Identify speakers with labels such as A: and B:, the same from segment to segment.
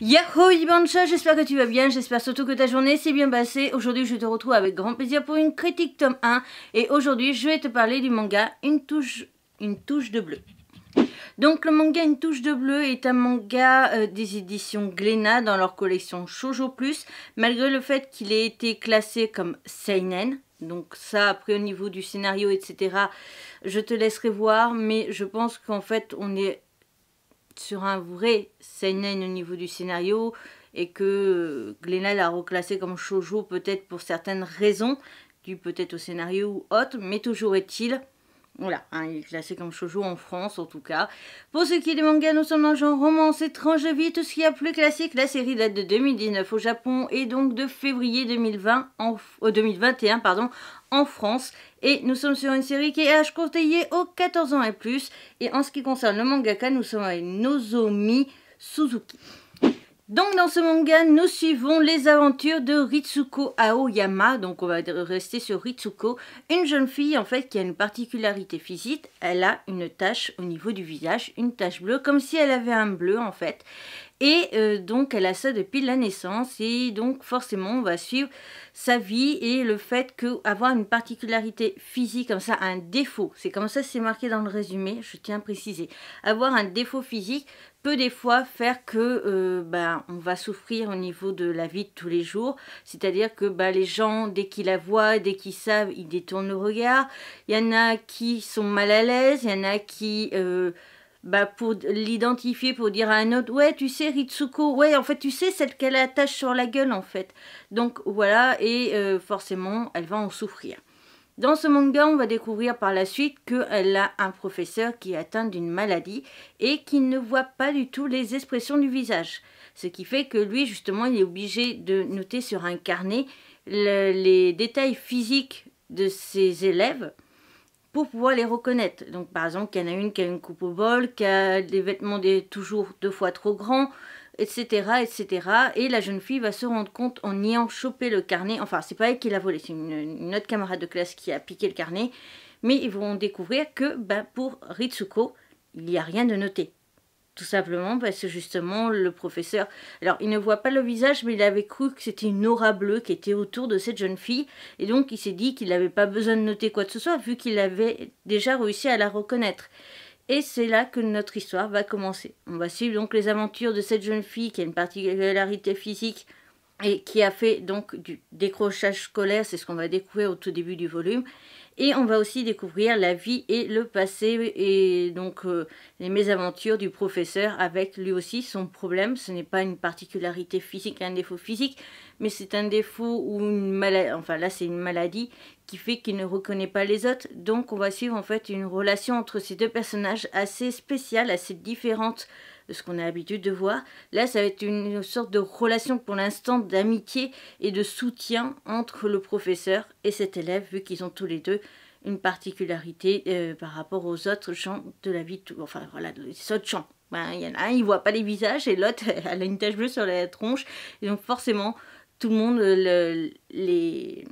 A: Yahoo Ibancha, j'espère que tu vas bien, j'espère surtout que ta journée s'est bien passée. Aujourd'hui je te retrouve avec grand plaisir pour une critique tome 1 et aujourd'hui je vais te parler du manga Une touche, une touche de bleu. Donc le manga Une touche de bleu est un manga euh, des éditions Glénat dans leur collection Shoujo Plus, malgré le fait qu'il ait été classé comme Seinen. Donc ça, après au niveau du scénario, etc., je te laisserai voir, mais je pense qu'en fait on est sur un vrai seinen au niveau du scénario et que Glenel a reclassé comme shoujo peut-être pour certaines raisons, dues peut-être au scénario ou autre, mais toujours est-il voilà, hein, il est classé comme shoujo en France en tout cas. Pour ce qui est des mangas, nous sommes dans le genre romance étrange vie, tout ce qui est plus classique. La série date de 2019 au Japon et donc de février 2020 en, 2021 euh, pardon, en France. Et nous sommes sur une série qui est h conseillé aux 14 ans et plus. Et en ce qui concerne le mangaka, nous sommes avec Nozomi Suzuki. Donc dans ce manga, nous suivons les aventures de Ritsuko Aoyama, donc on va rester sur Ritsuko, une jeune fille en fait qui a une particularité physique, elle a une tache au niveau du visage, une tache bleue, comme si elle avait un bleu en fait, et euh, donc elle a ça depuis la naissance et donc forcément on va suivre sa vie et le fait qu'avoir une particularité physique comme ça, un défaut, c'est comme ça c'est marqué dans le résumé, je tiens à préciser, avoir un défaut physique peut des fois faire que euh, ben, on va souffrir au niveau de la vie de tous les jours. C'est-à-dire que ben, les gens, dès qu'ils la voient, dès qu'ils savent, ils détournent le regard. Il y en a qui sont mal à l'aise, il y en a qui... Euh, bah, pour l'identifier, pour dire à un autre, ouais, tu sais, Ritsuko, ouais, en fait, tu sais, celle qu'elle attache sur la gueule, en fait. Donc voilà, et euh, forcément, elle va en souffrir. Dans ce manga, on va découvrir par la suite qu'elle a un professeur qui est atteint d'une maladie et qui ne voit pas du tout les expressions du visage. Ce qui fait que lui, justement, il est obligé de noter sur un carnet les détails physiques de ses élèves pour pouvoir les reconnaître. Donc par exemple, qu'il y en a une qui a une coupe au bol, qui a des vêtements des, toujours deux fois trop grands, etc., etc. Et la jeune fille va se rendre compte en ayant chopé le carnet. Enfin, c'est pas elle qui l'a volé, c'est une, autre camarade de classe qui a piqué le carnet. Mais ils vont découvrir que ben, pour Ritsuko, il n'y a rien de noté. Tout simplement parce que justement le professeur, alors il ne voit pas le visage mais il avait cru que c'était une aura bleue qui était autour de cette jeune fille et donc il s'est dit qu'il n'avait pas besoin de noter quoi que ce soit vu qu'il avait déjà réussi à la reconnaître. Et c'est là que notre histoire va commencer. On va suivre donc les aventures de cette jeune fille qui a une particularité physique et qui a fait donc du décrochage scolaire, c'est ce qu'on va découvrir au tout début du volume. Et on va aussi découvrir la vie et le passé et donc euh, les mésaventures du professeur avec lui aussi son problème. Ce n'est pas une particularité physique, un défaut physique, mais c'est un défaut ou une maladie, enfin là c'est une maladie qui fait qu'il ne reconnaît pas les autres. Donc on va suivre en fait une relation entre ces deux personnages assez spéciale, assez différente de ce qu'on a l'habitude de voir. Là, ça va être une sorte de relation pour l'instant d'amitié et de soutien entre le professeur et cet élève, vu qu'ils ont tous les deux une particularité euh, par rapport aux autres champs de la vie, enfin voilà, les autres champs. Ben, il y en a un, il voit pas les visages et l'autre, elle a une tache bleue sur la tronche. Et donc forcément, tout le monde le, les...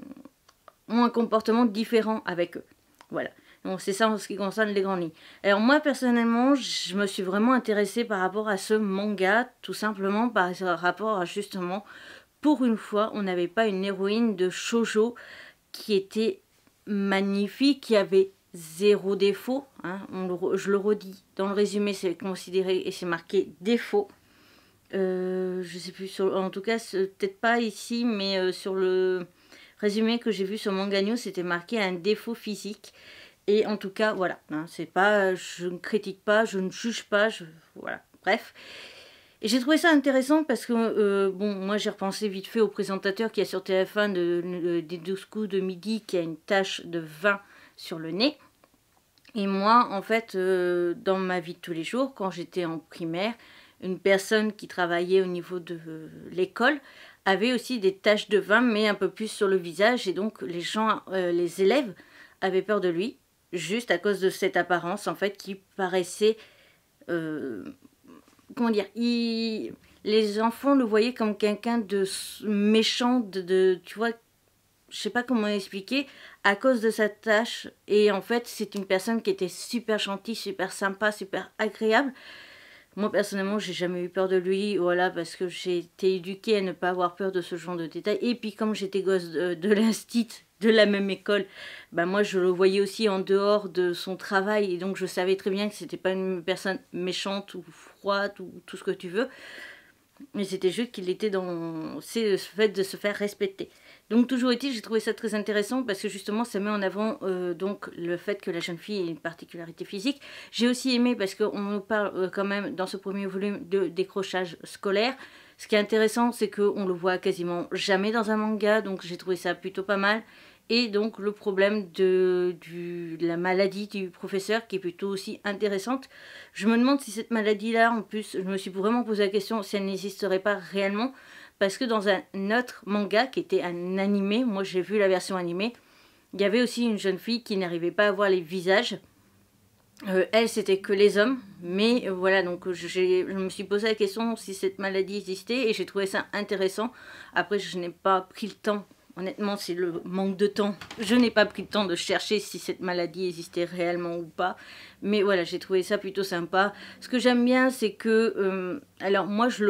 A: ont un comportement différent avec eux. Voilà c'est ça en ce qui concerne les grands lits. Alors moi personnellement, je me suis vraiment intéressée par rapport à ce manga, tout simplement par rapport à justement, pour une fois, on n'avait pas une héroïne de shoujo qui était magnifique, qui avait zéro défaut. Hein. je le redis, dans le résumé, c'est considéré et c'est marqué défaut. Je euh, je sais plus, sur, en tout cas, peut-être pas ici, mais euh, sur le résumé que j'ai vu sur Manga News, c'était marqué un défaut physique. Et en tout cas, voilà, hein, c'est pas, euh, je ne critique pas, je ne juge pas, je, voilà, bref. Et j'ai trouvé ça intéressant parce que, euh, bon, moi j'ai repensé vite fait au présentateur qui a sur TF1 de, euh, des 12 coups de midi qui a une tache de vin sur le nez. Et moi, en fait, dans ma vie de tous les jours, quand j'étais en primaire, une personne qui travaillait au niveau de l'école avait aussi des taches de vin, mais un peu plus sur le visage. Et donc, les gens, les élèves avaient peur de lui juste à cause de cette apparence en fait qui paraissait euh, comment dire les enfants le voyaient comme quelqu'un de méchant de, tu vois je sais pas comment expliquer à cause de sa tâche et en fait c'est une personne qui était super gentille super sympa super agréable moi personnellement j'ai jamais eu peur de lui voilà parce que j'ai été éduquée à ne pas avoir peur de ce genre de détails et puis comme j'étais gosse de, de de la même école, ben moi je le voyais aussi en dehors de son travail et donc je savais très bien que c'était pas une personne méchante ou froide ou tout ce que tu veux, mais c'était juste qu'il était dans c'est le fait de se faire respecter. Donc toujours est-il, j'ai trouvé ça très intéressant parce que justement ça met en avant euh, donc le fait que la jeune fille ait une particularité physique. J'ai aussi aimé parce qu'on nous parle euh, quand même dans ce premier volume de décrochage scolaire. Ce qui est intéressant, c'est qu'on le voit quasiment jamais dans un manga, donc j'ai trouvé ça plutôt pas mal et donc le problème de, du, la maladie du professeur qui est plutôt aussi intéressante. Je me demande si cette maladie-là, en plus, je me suis vraiment posé la question si elle n'existerait pas réellement, parce que dans un autre manga qui était un animé, moi j'ai vu la version animée, il y avait aussi une jeune fille qui n'arrivait pas à voir les visages. Euh, elle, c'était que les hommes, mais euh, voilà, donc je me suis posé la question si cette maladie existait et j'ai trouvé ça intéressant. Après, je n'ai pas pris le temps Honnêtement, c'est le manque de temps. Je n'ai pas pris le temps de chercher si cette maladie existait réellement ou pas. Mais voilà, j'ai trouvé ça plutôt sympa. Ce que j'aime bien, c'est que... Euh, alors moi, je,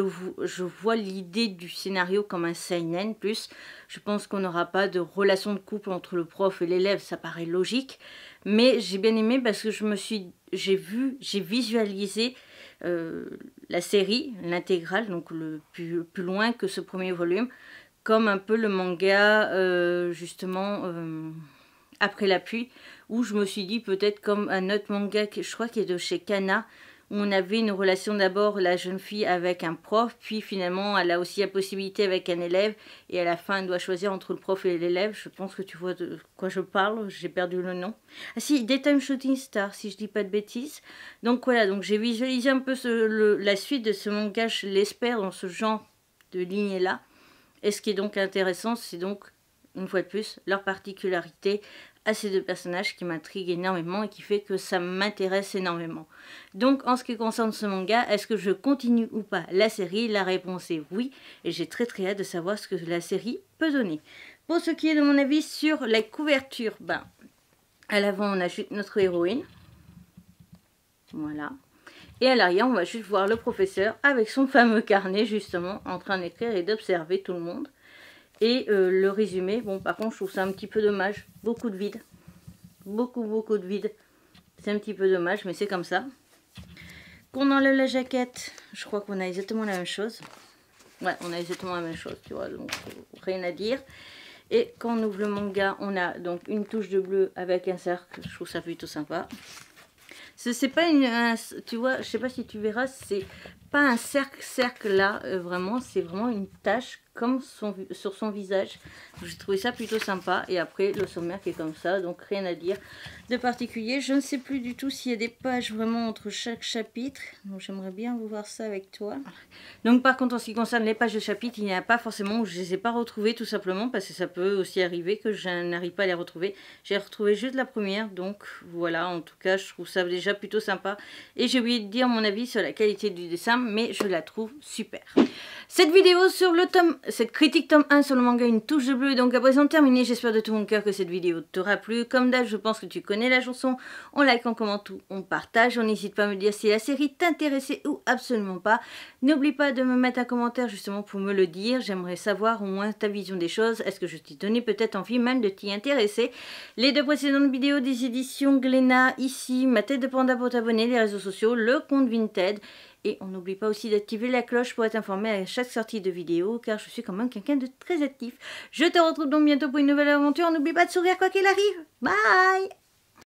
A: vois l'idée du scénario comme un seinen plus. Je pense qu'on n'aura pas de relation de couple entre le prof et l'élève, ça paraît logique. Mais j'ai bien aimé parce que je me suis... J'ai vu, j'ai visualisé euh, la série, l'intégrale, donc le plus loin que ce premier volume comme un peu le manga euh, justement euh, après la pluie, où je me suis dit peut-être comme un autre manga que je crois qui est de chez Kana, où on avait une relation d'abord la jeune fille avec un prof, puis finalement elle a aussi la possibilité avec un élève, et à la fin elle doit choisir entre le prof et l'élève. Je pense que tu vois de quoi je parle, j'ai perdu le nom. Ah si, Daytime Shooting Star, si je dis pas de bêtises. Donc voilà, donc j'ai visualisé un peu la suite de ce manga, je l'espère, dans ce genre de lignée là. Et ce qui est donc intéressant, c'est donc, une fois de plus, leur particularité à ces deux personnages qui m'intriguent énormément et qui fait que ça m'intéresse énormément. Donc en ce qui concerne ce manga, est-ce que je continue ou pas la série La réponse est oui et j'ai très très hâte de savoir ce que la série peut donner. Pour ce qui est de mon avis sur la couverture, ben, à l'avant on ajoute notre héroïne. Voilà, et à l'arrière, on va juste voir le professeur avec son fameux carnet, justement, en train d'écrire et d'observer tout le monde. Et euh, le résumé, bon, par contre, je trouve ça un petit peu dommage. Beaucoup de vide. Beaucoup, beaucoup de vide. C'est un petit peu dommage, mais c'est comme ça. Qu'on enlève la jaquette, je crois qu'on a exactement la même chose. Ouais, on a exactement la même chose, tu vois, donc euh, rien à dire. Et quand on ouvre le manga, on a donc une touche de bleu avec un cercle. Je trouve ça plutôt sympa ce C'est pas une, tu vois, je sais pas si tu verras, c'est pas un cercle, cercle là, euh, vraiment, c'est vraiment une tache comme son, sur son visage. J'ai trouvé ça plutôt sympa. Et après, le sommaire qui est comme ça, donc rien à dire de particulier. Je ne sais plus du tout s'il y a des pages vraiment entre chaque chapitre. Donc j'aimerais bien vous voir ça avec toi. Donc par contre, en ce qui concerne les pages de chapitre, il n'y a pas forcément, je ne les ai pas retrouvées tout simplement, parce que ça peut aussi arriver que je n'arrive pas à les retrouver. J'ai retrouvé juste la première, donc voilà, en tout cas, je trouve ça déjà plutôt sympa. Et j'ai oublié de dire mon avis sur la qualité du dessin, mais je la trouve super. Cette vidéo sur le tome cette critique tome 1 sur le manga Une touche de bleu donc à présent terminée. J'espère de tout mon cœur que cette vidéo t'aura plu. Comme d'hab, je pense que tu connais la chanson. On like, on commente on partage. On n'hésite pas à me dire si la série t'intéressait ou absolument pas. N'oublie pas de me mettre un commentaire justement pour me le dire. J'aimerais savoir au moins ta vision des choses. Est-ce que je t'ai donné peut-être envie même de t'y intéresser Les deux précédentes vidéos des éditions Glénat, ici, ma tête de panda pour t'abonner, les réseaux sociaux, le compte Vinted et on n'oublie pas aussi d'activer la cloche pour être informé à chaque sortie de vidéo, car je suis quand même quelqu'un de très actif. Je te retrouve donc bientôt pour une nouvelle aventure. N'oublie pas de sourire quoi qu'il arrive. Bye